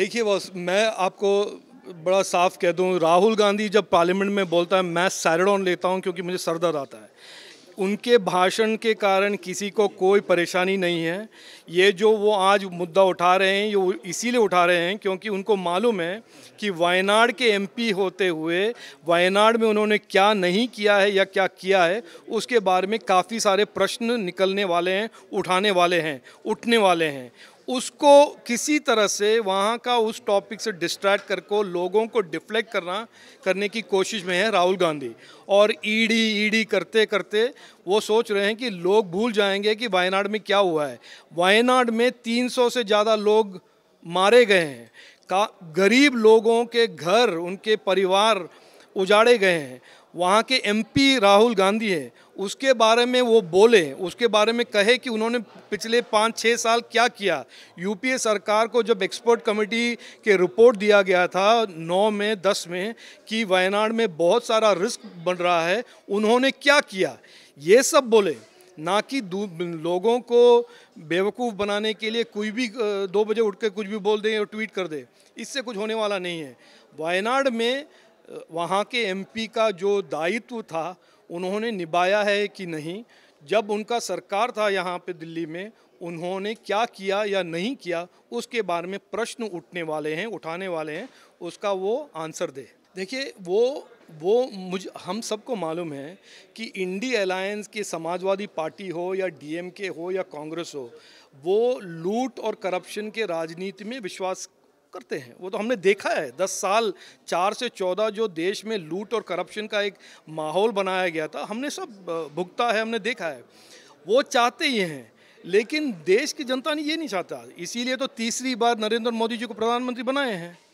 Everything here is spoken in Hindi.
देखिए बॉस मैं आपको बड़ा साफ कह दूं राहुल गांधी जब पार्लियामेंट में बोलता है मैं सैरडॉन लेता हूं क्योंकि मुझे सर दर्द आता है उनके भाषण के कारण किसी को कोई परेशानी नहीं है ये जो वो आज मुद्दा उठा रहे हैं ये इसीलिए उठा रहे हैं क्योंकि उनको मालूम है कि वायनाड के एमपी होते हुए वायनाड में उन्होंने क्या नहीं किया है या क्या किया है उसके बारे में काफ़ी सारे प्रश्न निकलने वाले हैं उठाने वाले हैं उठने वाले हैं उसको किसी तरह से वहाँ का उस टॉपिक से डिस्ट्रैक्ट करके लोगों को डिफ्लेक्ट करना करने की कोशिश में है राहुल गांधी और ईडी e ईडी e करते करते वो सोच रहे हैं कि लोग भूल जाएंगे कि वायनाड में क्या हुआ है वायनाड में 300 से ज़्यादा लोग मारे गए हैं का गरीब लोगों के घर उनके परिवार उजाड़े गए हैं वहाँ के एमपी राहुल गांधी है उसके बारे में वो बोले उसके बारे में कहे कि उन्होंने पिछले पाँच छः साल क्या किया यूपीए सरकार को जब एक्सपर्ट कमेटी के रिपोर्ट दिया गया था नौ में दस में कि वायनाड में बहुत सारा रिस्क बन रहा है उन्होंने क्या किया ये सब बोले ना कि लोगों को बेवकूफ़ बनाने के लिए कोई भी दो बजे उठ कर कुछ भी बोल दें और ट्वीट कर दे इससे कुछ होने वाला नहीं है वायनाड में वहाँ के एमपी का जो दायित्व था उन्होंने निभाया है कि नहीं जब उनका सरकार था यहाँ पे दिल्ली में उन्होंने क्या किया या नहीं किया उसके बारे में प्रश्न उठने वाले हैं उठाने वाले हैं उसका वो आंसर दे देखिए वो वो मुझ हम सबको मालूम है कि इंडी अलायंस की समाजवादी पार्टी हो या डीएमके हो या कांग्रेस हो वो लूट और करप्शन के राजनीति में विश्वास करते हैं वो तो हमने देखा है दस साल चार से चौदह जो देश में लूट और करप्शन का एक माहौल बनाया गया था हमने सब भुगता है हमने देखा है वो चाहते ही हैं लेकिन देश की जनता ने ये नहीं चाहता इसीलिए तो तीसरी बार नरेंद्र मोदी जी को प्रधानमंत्री बनाए हैं